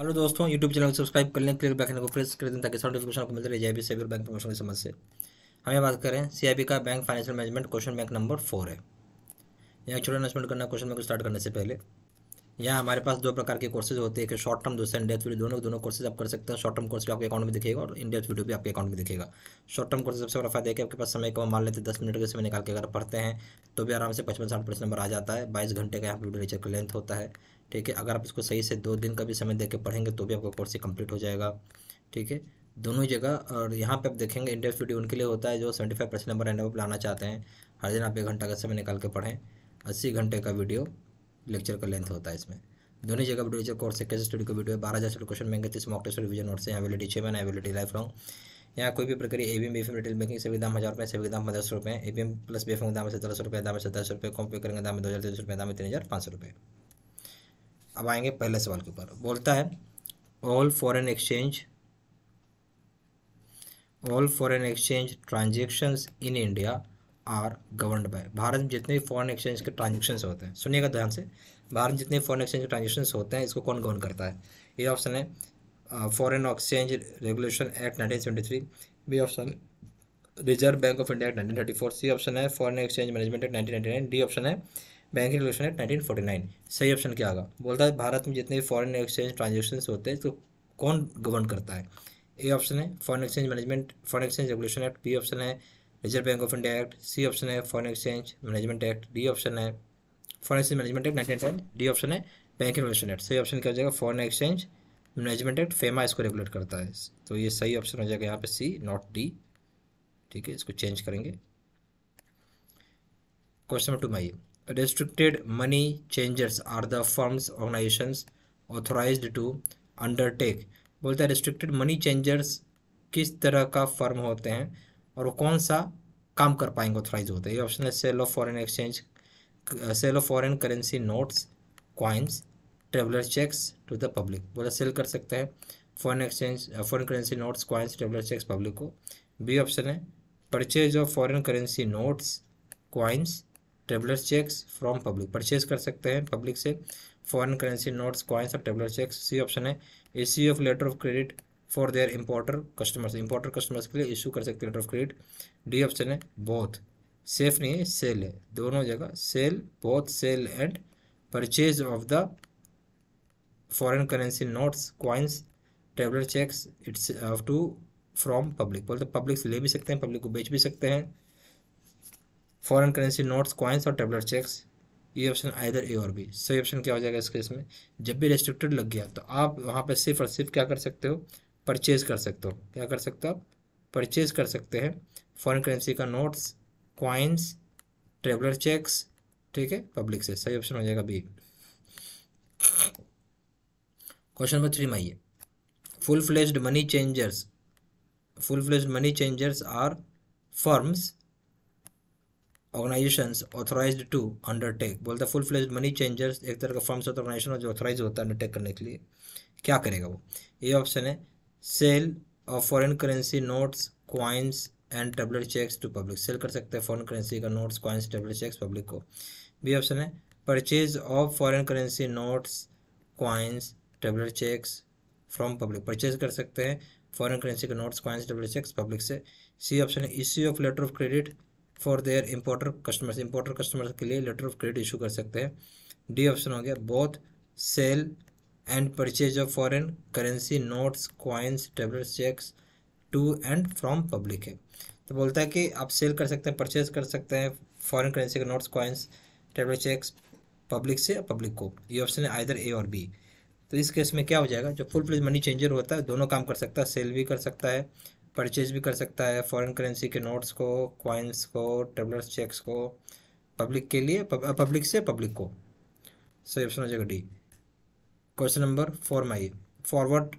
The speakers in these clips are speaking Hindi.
हेलो दोस्तों यूट्यूब चैनल को सब्सक्राइब कर लें क्लिक बैकन को प्रेस कर दें ताकि सब नोटिफिकेशन आपको मिलते रहे जेबी सी बैंक प्रमोशन की समझ से हमें बात करें सीआईबी का bank financial management question bank number four है यहाँ छोटा अनाउंसमेंट करना क्वेश्चन बैंक स्टार्ट करने से पहले यहाँ हमारे पास दो प्रकार के कोर्सेज होते हैं एक शॉर्ट टर्म दूसरा डेथ वीडियो दोनों दोनों कोर्सेज आप कर सकते हैं शॉर्ट टर्म कोर्स भी आपके अकाउंट में दिखेगा और इन डेथ वीडियो भी आपके अकाउंट में दिखेगा शॉर्ट टर्म कोर्स सबसे बड़ा फायदा है कि आपके पास समय कम मान लेते दस मिनट के समय निकाल के अगर पढ़ते हैं तो भी आराम से पचपन साठ परसेंट नंबर आ जाता है बाईस घंटे का यहाँ वीडियो का लेंथ होता है ठीक है अगर आप इसको सही से दो दिन का भी समय देकर पढ़ेंगे तो भी आपका कोर्स कंप्लीट हो जाएगा ठीक है दोनों जगह और यहाँ पे आप देखेंगे इंडेक्स वीडियो उनके लिए होता है जो seventy five percent number and लाना चाहते हैं हर दिन आप एक घंटा का समय निकाल के पढ़ें अस्सी घंटे का वीडियो लेक्चर का लेंथ होता है इसमें दोनों जगह वीडियो लेक्चर कोर्स कैसे स्टडी का वीडियो है बारह हज़ार क्वेश्चन महंगे तीस मॉक टेस्ट रिविजन नोट्स हैं अवेबिलिटी छः अवेबिलिटी लाइफ लॉन्ग यहाँ कोई भी प्रक्रिया A B B F retail banking सभी दाम हज़ार रुपये सभी दाम दस रुपये A B M plus B F दाम से दस रुपये दाम से दस रुपये कॉम्पे करेंगे दाम दो हज़ार तीन सौ रुपये दाम तीन हज़ार पाँच सौ रुपये अब आएंगे पहले सवाल के ऊपर बोलता है all foreign exchange all foreign exchange transactions in India are governed by Bharat में जितने भी फॉरन एक्सचेंज के ट्रांजेक्शन होते हैं सुनिएगा ध्यान से भारत जितने जितने फॉरन एक्सचेंज के ट्रांजेक्शन होते हैं इसको कौन गवर्न करता है ये ऑप्शन है foreign exchange regulation act three B option Reserve Bank of India act four C option है foreign exchange management act nine D option है बैंक रेगुलेशन एक्ट नाइन सही ऑप्शन क्या होगा बोलता है भारत में जितने भी फॉरन एक्सचेंज ट्रांजेक्शन होते हैं इसको कौन गवर्न करता है ए ऑप्शन है foreign exchange management foreign exchange regulation act B option है Reserve Bank of India act C option है foreign exchange management act D option है foreign exchange management act nineteen D option है बैंक इन्वेस्टमेंट एक्ट सही ऑप्शन क्या हो जाएगा foreign exchange management act FEMA इसको रेगुलेट करता है तो ये सही ऑप्शन हो जाएगा यहाँ पे सी नॉट डी ठीक है इसको चेंज करेंगे question number two my restricted money changers are the firms organisation authorise to undertake बोलते हैं रेस्ट्रिक्टेड मनी चेंजर्स किस तरह का फर्म होते हैं और वो कौन सा काम कर पाएंगे ऑथराइज होते हैं ऑप्शन है sale of foreign exchange sale of foreign currency notes coins traveller cheques to the public बोला सेल कर सकते हैं foreign exchange foreign currency notes coins traveller cheques public को बी ऑप्शन है purchase of foreign currency notes coins traveller cheques from public purchase कर सकते हैं पब्लिक से फॉरेन करेंसी नोट्स क्वाइंस और ट्रेवलर चेक्स सी ऑप्शन है C of letter of credit for their importer customers importer customers के लिए इशू कर सकते हैं letter of credit D option है बोथ सेफ नहीं है सेल है दोनों जगह sale both sale and purchase of the foreign currency notes coins traveller cheques it's to from public बोलते पब्लिक से ले भी सकते हैं पब्लिक को बेच भी सकते हैं फॉरेन करेंसी नोट्स क्वाइंस और ट्रेवलर चेक्स ये ऑप्शन आइधर ए और बी सही ऑप्शन क्या हो जाएगा इसके इसमें जब भी रेस्ट्रिक्टेड लग गया तो आप वहाँ पर सिर्फ और सिर्फ क्या कर सकते हो परचेज़ कर सकते हो क्या कर सकते हो आप परचेज़ कर सकते हैं फॉरेन करेंसी का नोट्स क्वाइंस ट्रेवलर चेक्स ठीक है पब्लिक से सही ऑप्शन हो जाएगा बी क्वेश्चन नंबर थ्री में आइए full fledged money changers full fledged money changers are firms organisations authorised to undertake बोलता है फुल फ्लेज्ड मनी चेंजर्स एक तरह का फर्म्स ऑर्गेनाइजेशन जो ऑथोराइज होता है अंडरटेक करने के लिए क्या करेगा वो ये ऑप्शन है sale of foreign currency notes coins and tablet cheques to public sale कर सकते हैं फॉरेन करेंसी का notes coins tablet cheques public को बी ऑप्शन है purchase of foreign currency notes coins tablet cheques from public purchase कर सकते हैं फॉरेन करेंसी का notes coins tablet cheques public से सी ऑप्शन है issue of letter of credit for their importer customers importer customers के लिए लेटर ऑफ क्रेडिट इशू कर सकते हैं डी ऑप्शन हो गया both sale and purchase of foreign currency notes coins traveller cheques to and from public है तो बोलता है कि आप सेल कर सकते हैं परचेज कर सकते हैं फॉरेन करेंसी के notes coins traveller cheques public से पब्लिक को ये ऑप्शन है आइधर ए और बी तो इस केस में क्या हो जाएगा जो फुल प्लेज मनी चेंजर होता है दोनों काम कर सकता है सेल भी कर सकता है परचेज भी कर सकता है फॉरेन करेंसी के नोट्स को कॉइन्स को ट्रेवलर्स चेक्स को पब्लिक के लिए पब्लिक से पब्लिक को सही ऑप्शन हो जाएगा D question number four my forward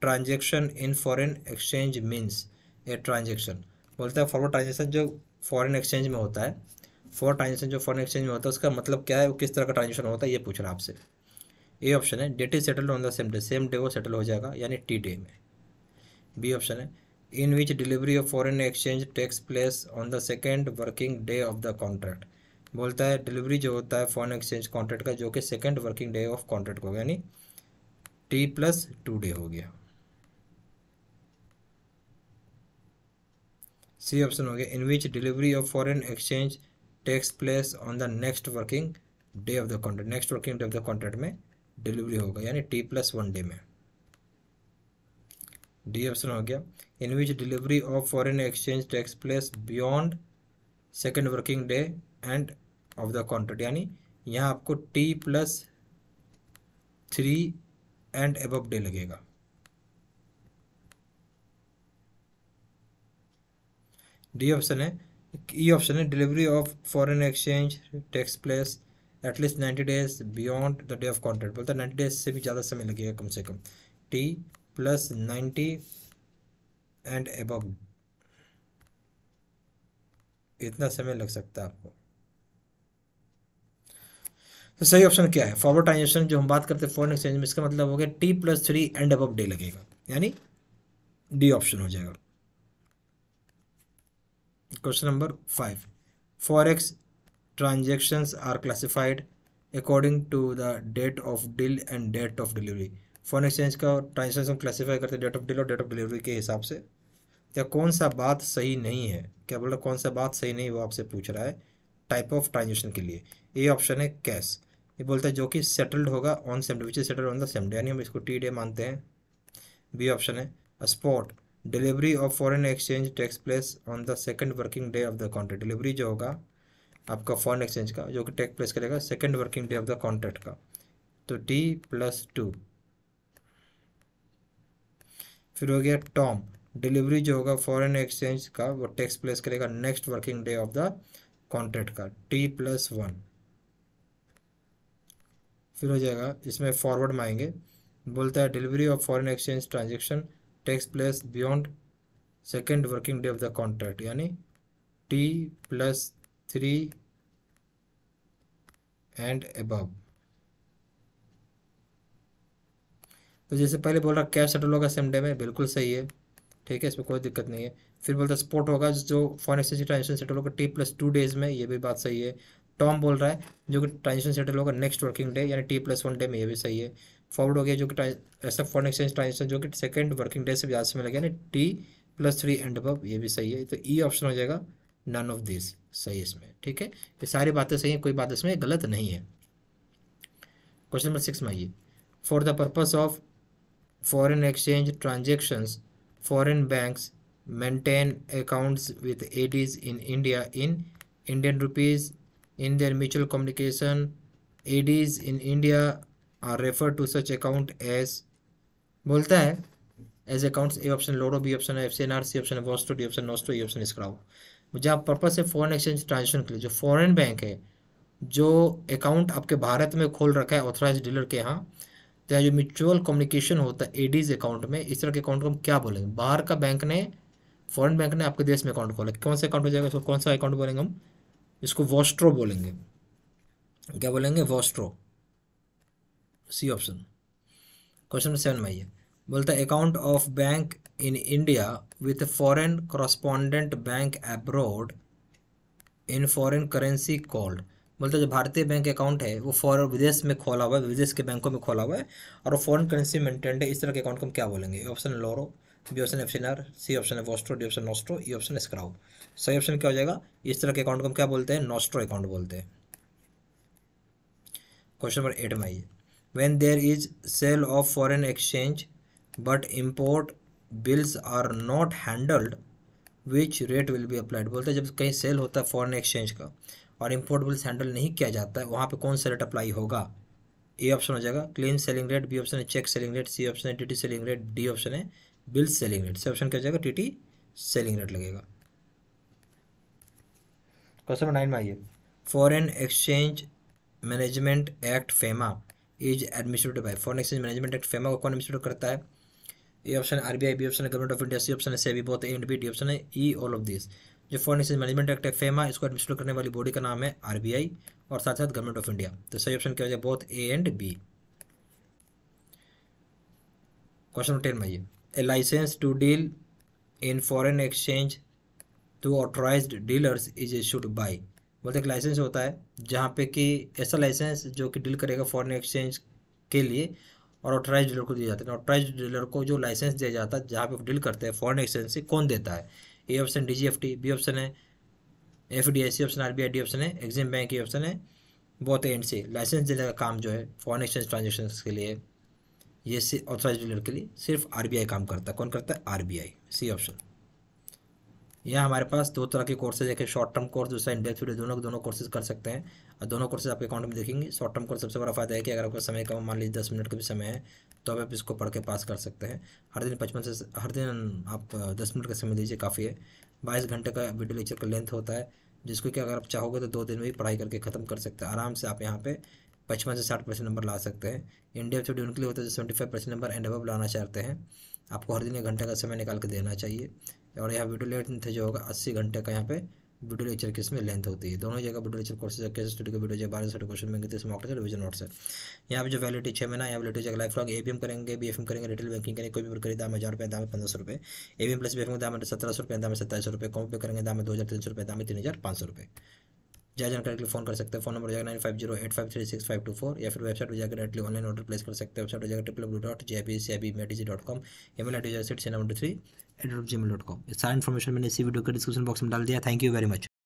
transaction in foreign exchange means A transaction बोलता है फॉरवर्ड ट्रांजेक्शन जो फॉरन एक्सचेंज में होता है फॉर ट्रांजेक्शन जो फॉरन एक्सचेंज में होता है उसका मतलब क्या है वो किस तरह का ट्रांजेक्शन होता है ये पूछ रहा है आपसे ए ऑप्शन है date is settled on the same day same day वो सेटल हो जाएगा यानी टी डे में बी ऑप्शन है in which delivery of foreign exchange takes place on the second working day of the contract बोलता है डिलीवरी जो होता है फॉरन एक्सचेंज कॉन्ट्रैक्ट का जो कि second working day of contract होगा यानी टी प्लस टू डे हो गया सी ऑप्शन हो गया in which delivery of foreign exchange takes place on the next working day of the contract next working day of the contract में डिलीवरी होगा यानी टी प्लस वन डे में डी ऑप्शन हो गया in which delivery of foreign exchange takes place beyond second working day and of the quantity यानी यहाँ आपको T plus three and above day लगेगा डी ऑप्शन है ई e ऑप्शन है delivery of foreign exchange takes place at least ninety days beyond the day of contract बोलता है नाइन्टी डेज से भी ज़्यादा समय लगेगा कम से कम T plus ninety and above इतना समय लग सकता है आपको तो सही ऑप्शन क्या है फॉरवर्ड ट्रांजेक्शन जो हम बात करते हैं फॉरन एक्सचेंज में इसका मतलब हो गया टी प्लस थ्री एंड अब डे लगेगा यानी डी ऑप्शन हो जाएगा question number five forex transactions are classified according to the date of deal and date of delivery foreign exchange का ट्रांजेक्शन हम क्लासीफाई करते हैं डेट ऑफ डील और डेट ऑफ डिलीवरी के हिसाब से क्या कौन सा बात सही नहीं है क्या बोल रहा कौन सा बात सही नहीं वो आपसे पूछ रहा है टाइप ऑफ ट्रांजेक्शन के लिए ए ऑप्शन है कैश ये बोलता है जो कि सेटल्ड होगा on day which is settled on the day यानी हम इसको टी डे मानते हैं बी ऑप्शन है spot delivery of foreign exchange takes place on the second working day of the contract delivery जो होगा आपका फॉरेन एक्सचेंज का जो कि टेक प्लेस करेगा second working day of the contract का तो टी प्लस टू फिर हो गया टॉम डिलीवरी जो होगा फॉरेन एक्सचेंज का वो टेक्स प्लेस करेगा next working day of the contract का टी प्लस वन फिर हो जाएगा इसमें फॉरवर्ड में आएंगे बोलता है delivery of foreign exchange transaction takes place beyond second working day of the contract यानी टी प्लस थ्री एंड अब तो जैसे पहले बोल रहा कैश सेटल होगा सेम डे में बिल्कुल सही है ठीक है इसमें कोई दिक्कत नहीं है फिर बोलता है स्पोर्ट होगा जो फॉरन एक्सचेंज ट्रांजेक्शन सेटल होगा टी प्लस टू डेज में ये भी बात सही है टॉम बोल रहा है जो कि ट्रांजेक्शन सेटल होगा नेक्स्ट वर्किंग डे यानी टी प्लस वन डे में ये भी सही है फॉरवर्ड हो गया जो कि ऐसा फॉरन एक्सचेंज ट्रांजेक्शन जो कि सेकेंड वर्किंग डे से भी आज से मिलेगा यानी टी प्लस थ्री एंड अब ये भी सही है तो ई e ऑप्शन हो जाएगा नन ऑफ दिस सही है इसमें ठीक है ये सारी बातें सही हैं कोई बात इसमें गलत नहीं है क्वेश्चन नंबर सिक्स में आइए for the purpose of foreign exchange transactions foreign banks maintain accounts with ADs in India in Indian rupees in their mutual communication ADs in India are referred to such account as बोलता है as accounts A option loro B option है F C N R C option है vostro D option nostro E option escrow जहाँ पर्पस है फॉरेन एक्सचेंज ट्रांजेक्शन के लिए जो फॉरेन बैंक है जो अकाउंट आपके भारत में खोल रखा है ऑथराइज डीलर के यहाँ तो जो म्यूचुअल कम्युनिकेशन होता है एडीज अकाउंट में इस तरह के अकाउंट को हम क्या बोलेंगे बाहर का बैंक ने फॉरेन बैंक ने आपके देश में अकाउंट खोला कौन से अकाउंट हो जाएगा उसको कौन सा अकाउंट बोलेंगे हम इसको वॉस्ट्रो बोलेंगे क्या बोलेंगे vostro C option question seven में आइए बोलता है account of bank in India with foreign correspondent bank abroad in foreign currency called बोलते जो भारतीय बैंक अकाउंट है वो फॉरन विदेश में खोला हुआ है विदेश के बैंकों में खोला हुआ है और वो फॉरेन करेंसी मेंटेन्ड है इस तरह के अकाउंट को हम क्या बोलेंगे option loro B option F C R C option है vostro D option nostro E option escrow सही ऑप्शन क्या हो जाएगा इस तरह के अकाउंट को हम क्या बोलते हैं नोस्ट्रो अकाउंट बोलते हैं क्वेश्चन नंबर एट में आइए when there is sale of foreign exchange but import bills are not handled which rate will be applied बोलते हैं जब कहीं सेल होता है फॉरन एक्सचेंज का और इम्पोर्ट बिल्स हैंडल नहीं किया जाता है वहाँ पर कौन सा रेट अप्लाई होगा ए ऑप्शन हो जाएगा clean selling rate B option है cheque selling rate C option है D selling rate D option है बिल सेलिंग रेट से ऑप्शन क्या जाएगा टी टी सेलिंग रेट लगेगा क्वेश्चन नंबर नाइन में आइए foreign exchange management act FEMA is administered by foreign exchange management act FEMA को कौन एडमिनिस्ट्रेट करता है A option R B I B option है government of India C option है SEBI both and B D option है ई ऑल ऑफ दिस जो फॉरन एक्सचेंज मैनेजमेंट एक्ट है फेमा इसको एडमिनिस्ट्रेट करने वाली बॉडी का नाम है आरबीआई और साथ साथ गवर्नमेंट ऑफ इंडिया तो सही ऑप्शन क्या हो जाए both A and B question number ten में आइए a license to deal in foreign exchange to authorized dealers is issued by बोलते एक लाइसेंस होता है जहाँ पे कि ऐसा लाइसेंस जो कि डील करेगा फॉरेन एक्सचेंज के लिए और ऑथराइज डीलर को दिया जाता है ऑथराइज तो डीलर को जो लाइसेंस दिया जाता है जहाँ पे डील करते हैं फॉरेन एक्सचेंज से कौन देता है A option D G F T B option है F D I C option R B I D option है एग्जिम बैंक ये ऑप्शन है बहुत एंड से लाइसेंस देने का काम जो है फॉरेन एक्सचेंज ट्रांजेक्शन के लिए ये ऑथराइज डीलर के लिए सिर्फ आरबीआई काम करता है कौन करता है आरबीआई सी ऑप्शन यहाँ हमारे पास दो तरह के कोर्सेज एक शॉर्ट टर्म कोर्स दूसरा इंडेक्स वीडियो दोनों दोनों कोर्सेज कर सकते हैं और दोनों कोर्सेज आपके अकाउंट में देखेंगे शॉर्ट टर्म कोर्स सबसे बड़ा फायदा है कि अगर आपका समय कम मान लीजिए दस मिनट का भी समय है तो आप इसको पढ़ के पास कर सकते हैं हर दिन पचपन से हर दिन आप दस मिनट का समय दीजिए काफ़ी है बाईस घंटे का वीडियो लेक्चर का लेंथ होता है जिसको कि अगर आप चाहोगे तो दो दिन में ही पढ़ाई करके ख़त्म कर सकते हैं आराम से आप यहाँ पर पचपन से साठ परसेंट नंबर ला सकते हैं इंडिया स्टूडेंट उनके लिए होता है जो seventy five percent number and अब लाना चाहते हैं आपको हर दिन एक घंटे का समय निकाल के देना चाहिए और यहाँ वीडियो लेक्चर जो होगा अस्सी घंटे का यहाँ पे वीडियो लेक्चर की इसमें लेंथ होती है दोनों जगह वीडियो लेक्चर कोर्सेज कैसे स्टडी का वीडियो जो बारह सौ क्वेश्चन में तीस मॉक टेस्ट रिविजन नोट से यहाँ पर जो वैलिटी छः महीना यहाँ वैलिडिटी लाइफ लॉन्ग एम करेंगे एम करेंगे रिटेल बैंकिंग करेंगे कोई भी करेंगे दाम हज़ार रुपये दाम पंद्रह सौ रुपये एम प्लस बीएफएम दाम सत्रह सौ रुपये दाम सत्ताईस सौ रुपये कॉम पे करेंगे दाम दो हज़ार तीन सौ रुपये दाम तीन हज़ार पाँच सौ रुपये ज़्यादा जानकारी के फोन कर सकते हैं फोन नंबर जाएगा nine five zero eight five three six five two four या फिर वेबसाइट पर जाकर डायरेक्टली ऑनलाइन ऑर्डर प्लेस कर सकते हैं वेबसाइट पर जाकर W dot J B C B मेडिजी डॉट कॉम ई मेल आई सेट number three eight dot Gmail dot com सारा इन्फॉर्मेशन मैंने इसी वीडियो के डिस्क्रिप्शन बॉक्स में डाल दिया थैंक यू वेरी मच